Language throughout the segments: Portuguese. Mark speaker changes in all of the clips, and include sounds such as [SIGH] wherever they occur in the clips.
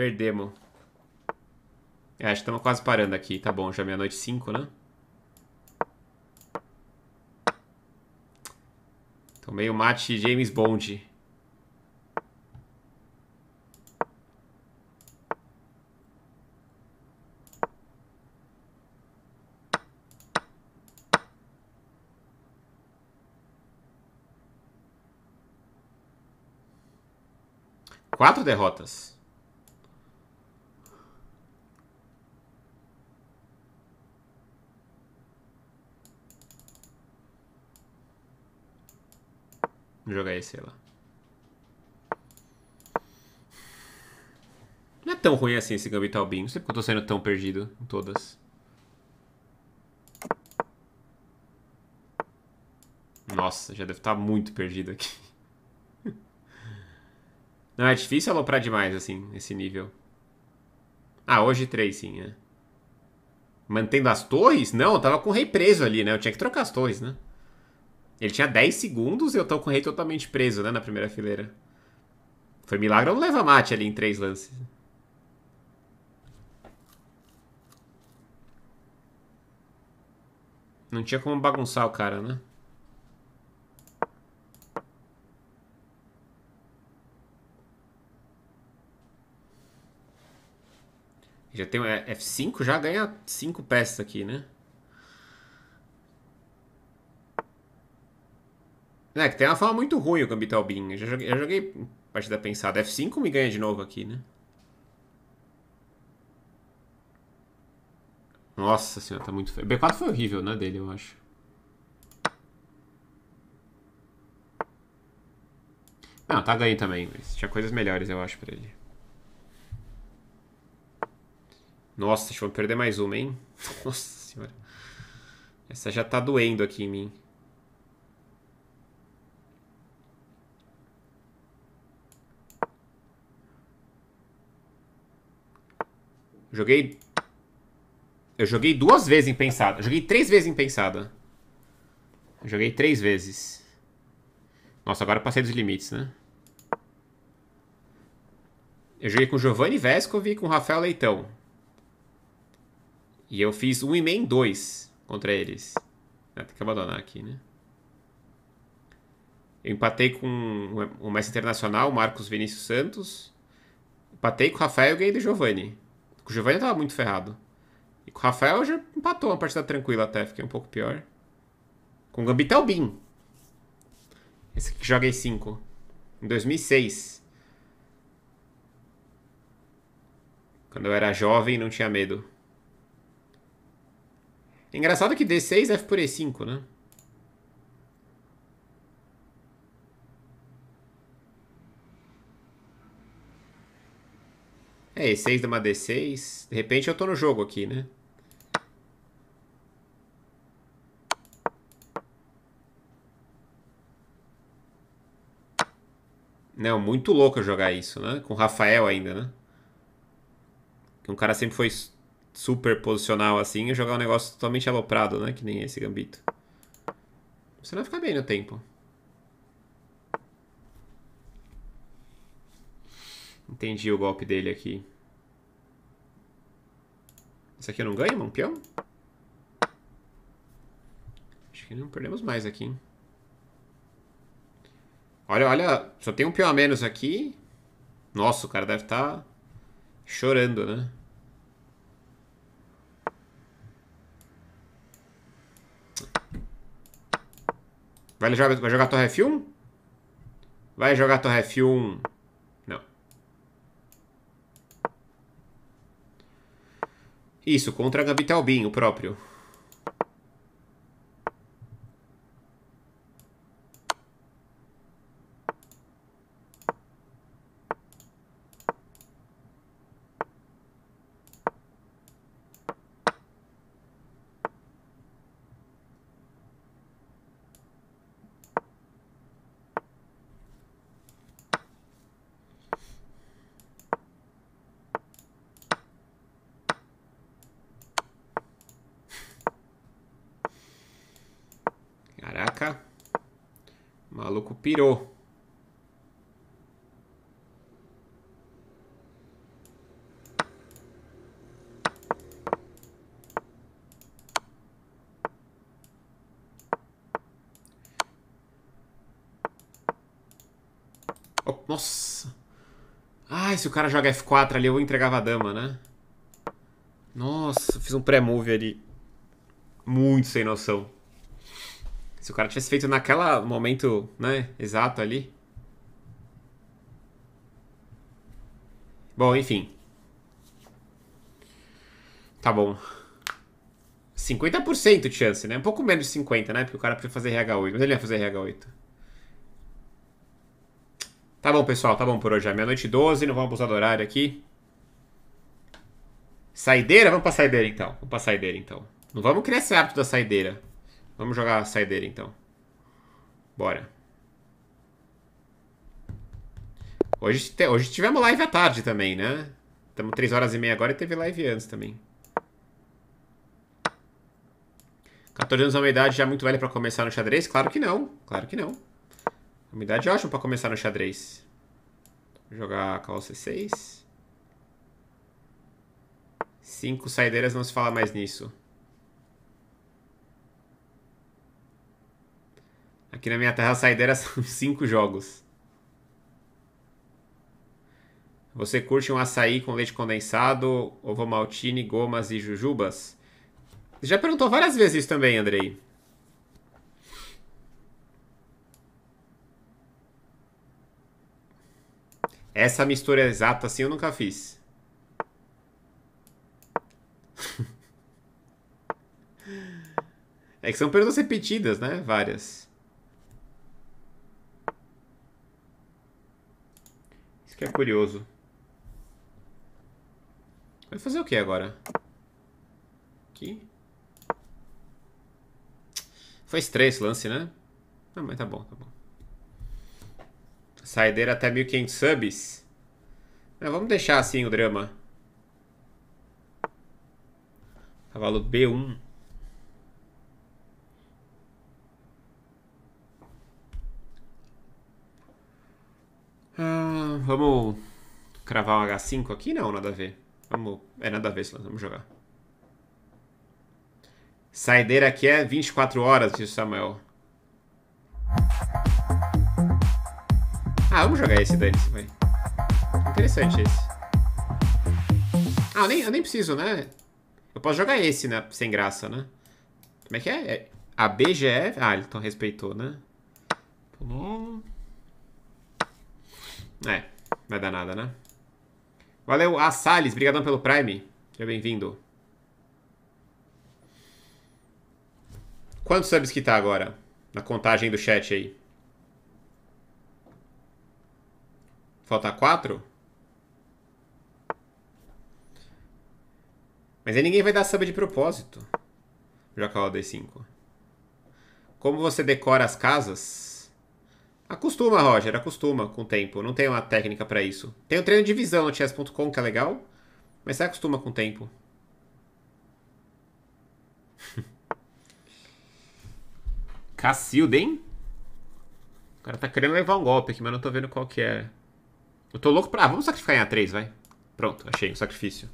Speaker 1: Perdemos. É, acho que estamos quase parando aqui. Tá bom, já é meia-noite cinco, né? Tomei o mate James Bond. Quatro derrotas. Vou jogar esse lá. Não é tão ruim assim esse Gambit Albin. Não sei porque eu tô saindo tão perdido em todas. Nossa, já deve estar tá muito perdido aqui. [LAUGHS] Não, é difícil aloprar demais, assim, esse nível. Ah, hoje três sim, né? Mantendo as torres? Não, eu tava com o rei preso ali, né? Eu tinha que trocar as torres, né? Ele tinha 10 segundos e eu tô com o rei totalmente preso, né? Na primeira fileira. Foi milagre eu não leva mate ali em três lances. Não tinha como bagunçar o cara, né? Já tem um é, F5, já ganha 5 peças aqui, né? É, que tem uma fala muito ruim o Gambit Albin. Eu já joguei, já joguei partida pensada. F5 me ganha de novo aqui, né? Nossa senhora, tá muito feio. B4 foi horrível, né, dele, eu acho. Não, tá ganho também, mas tinha coisas melhores, eu acho, pra ele. Nossa, deixa eu perder mais uma, hein? [LAUGHS] Nossa senhora. Essa já tá doendo aqui em mim. Joguei... Eu joguei duas vezes em pensada. Joguei três vezes em pensada. Joguei três vezes. Nossa, agora passei dos limites, né? Eu joguei com Giovanni Vescov e com Rafael Leitão. E eu fiz um e meio em dois contra eles. Ah, tem que abandonar aqui, né? Eu empatei com o Mestre Internacional, Marcos Vinícius Santos. Empatei com o Rafael e ganhei do Giovanni o Giovanni tava muito ferrado. E com o Rafael já empatou uma partida tranquila até, fiquei um pouco pior. Com o Gambito tá é o Bin. Esse que joga em 5. Em 2006. Quando eu era jovem não tinha medo. É Engraçado que D6 é F por E5, né? É, E6 dá uma D6. De repente eu tô no jogo aqui, né? Não, muito louco jogar isso, né? Com o Rafael ainda, né? Que um cara sempre foi super posicional assim e jogar um negócio totalmente aloprado, né? Que nem esse gambito. Você não vai ficar bem no tempo. Entendi o golpe dele aqui. Isso aqui eu não ganho, mão peão? Acho que não perdemos mais aqui, hein? Olha, olha, só tem um peão a menos aqui. Nossa, o cara deve estar tá chorando, né? Vai jogar, vai jogar torre F1? Vai jogar torre F1 Isso, contra Gabi Talbin, o próprio. pirou. Oh, nossa. Ai, se o cara joga F4 ali, eu entregava a dama, né? Nossa, fiz um pré-move ali. Muito sem noção. Se o cara tivesse feito naquela momento, né, exato ali. Bom, enfim. Tá bom. 50% de chance, né? Um pouco menos de 50, né? Porque o cara precisa fazer RH8. Mas ele ia fazer RH8. Tá bom, pessoal. Tá bom por hoje. É meia-noite 12. Não vamos abusar do horário aqui. Saideira? Vamos pra saideira, então. Vamos pra saideira, então. Não vamos criar esse hábito da saideira. Vamos jogar a saideira então. Bora. Hoje, hoje tivemos live à tarde também, né? Estamos 3 horas e meia agora e teve live antes também. 14 anos é uma idade já muito velha para começar no xadrez? Claro que não, claro que não. A é uma idade ótima para começar no xadrez. Vou jogar cavalo C6. Cinco saideiras, não se fala mais nisso. Aqui na minha terra a saideira [LAUGHS] são cinco jogos. Você curte um açaí com leite condensado, ovo maltine, gomas e jujubas? Já perguntou várias vezes isso também, Andrei. Essa mistura exata assim eu nunca fiz. [LAUGHS] é que são perguntas repetidas, né? Várias. que é curioso. Vai fazer o que agora? Aqui. Foi estranho esse lance, né? Ah, mas tá bom, tá bom. Saideira até 1500 subs. Ah, vamos deixar assim o drama. Cavalo B1. Vamos cravar um H5 aqui? Não, nada a ver. Vamos... É nada a ver, vamos jogar. Saideira aqui é 24 horas, diz Samuel. Ah, vamos jogar esse, dane vai. Interessante esse. Ah, eu nem, eu nem preciso, né? Eu posso jogar esse, né? Sem graça, né? Como é que é? é a BGF... Ah, ele então respeitou, né? Pulou... É. Vai dar nada, né? Valeu, a Salles, brigadão pelo Prime. Seja bem-vindo. Quantos subs que tá agora? Na contagem do chat aí. Falta quatro? Mas aí ninguém vai dar sub de propósito. Jacal D5. Como você decora as casas? Acostuma, Roger, acostuma com o tempo. Não tem uma técnica para isso. Tem o um treino de visão no chess.com que é legal, mas você acostuma com o tempo. [LAUGHS] Cacilda, hein? O cara tá querendo levar um golpe aqui, mas não tô vendo qual que é. Eu tô louco pra... Ah, vamos sacrificar em A3, vai. Pronto, achei um sacrifício.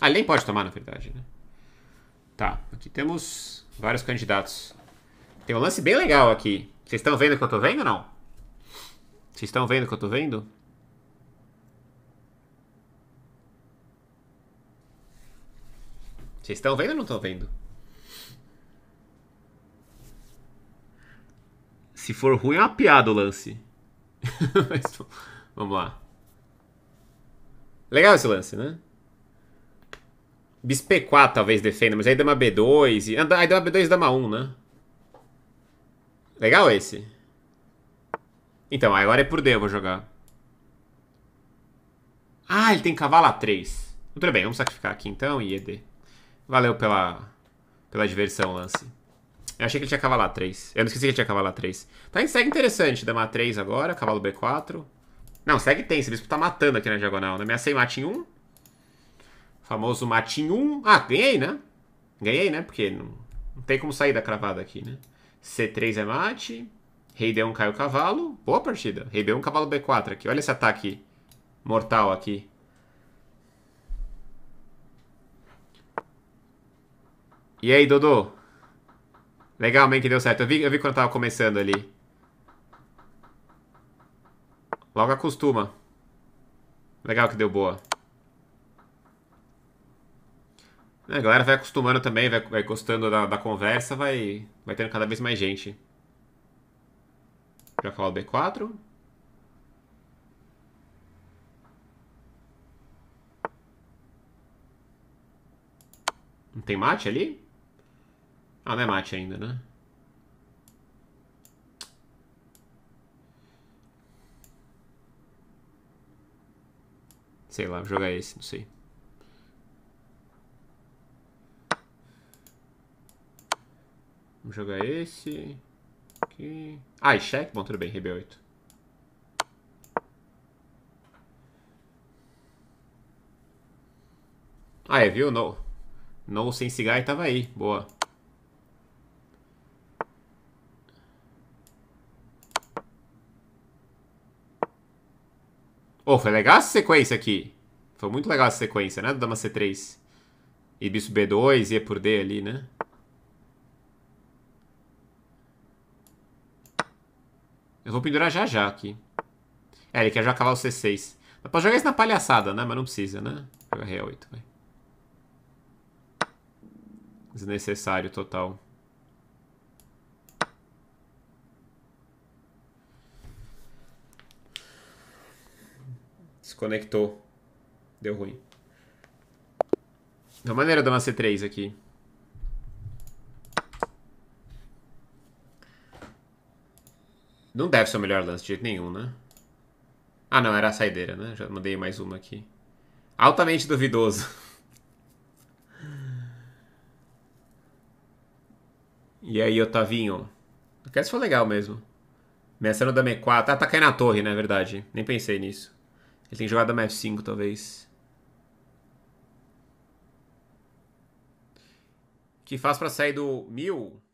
Speaker 1: Ah, ele nem pode tomar, na verdade, né? Tá, aqui temos vários candidatos. Tem um lance bem legal aqui. Vocês estão vendo o que eu tô vendo ou não? Vocês estão vendo o que eu tô vendo? Vocês estão vendo ou não estão vendo? Se for ruim, é uma piada o lance. [LAUGHS] Mas, vamos lá. Legal esse lance, né? Bisp 4 talvez defenda, mas aí dama B2. E... Ah, aí dama B2 e dama 1, né? Legal esse. Então, agora é por D eu vou jogar. Ah, ele tem cavalo A3. Tudo bem, vamos sacrificar aqui então e ED. Valeu pela, pela diversão, Lance. Eu achei que ele tinha cavalo A3. Eu não esqueci que ele tinha cavalo A3. Tá em segue interessante. Dama A3 agora, cavalo B4. Não, segue tem. Esse bispo tá matando aqui na diagonal. Né? Ameacei matinho 1. Famoso matinho 1. Ah, ganhei, né? Ganhei, né? Porque não, não tem como sair da cravada aqui, né? C3 é mate. Rei D1 cai o cavalo. Boa partida. Rei B1, cavalo B4 aqui. Olha esse ataque mortal aqui. E aí, Dodô? Legal, man, que deu certo. Eu vi, eu vi quando tava começando ali. Logo acostuma. Legal que deu boa. É, a galera vai acostumando também, vai, vai gostando da, da conversa, vai, vai tendo cada vez mais gente. Já falar o B4. Não tem mate ali? Ah, não é mate ainda, né? Sei lá, vou jogar esse, não sei. Vamos jogar esse. Aqui. Ah, e cheque? Bom, tudo bem, RB8. Ah, é, viu? Não. Não sem cigarro tava aí. Boa. Oh, foi legal essa sequência aqui. Foi muito legal essa sequência, né? Do dama C3. e bispo B2, e por D ali, né? Eu vou pendurar já já aqui. É, ele quer já cavalo o C6. Dá pra jogar isso na palhaçada, né? Mas não precisa, né? Jogar rei 8 vai. Desnecessário total. Desconectou. Deu ruim. Da maneira da uma C3 aqui. Não deve ser o melhor lance de jeito nenhum, né? Ah, não, era a saideira, né? Já mandei mais uma aqui. Altamente duvidoso. [LAUGHS] E aí, Otavinho? O Cast foi legal mesmo. Mestre da M4. Ah, tá caindo na torre, né? Verdade. Nem pensei nisso. Ele tem jogado da F5, talvez. Que faz para sair do 1000?